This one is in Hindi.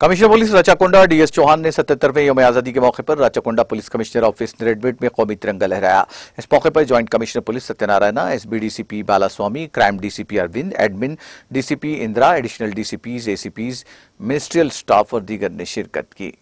commissioner police Rachakonda D S Chauhan ने सतहत्तरवें यौम आजादी के मौके पर राचाकोंडा पुलिस कमिश्नर ऑफिस रेडमेट में कौमी तिरंगा लहराया इस मौके पर joint commissioner police Satyanarayana SB DCP Balaswamy crime DCP Arvind admin DCP Indira additional DCPs ACPs ministerial staff और दीगर ने शिरकत की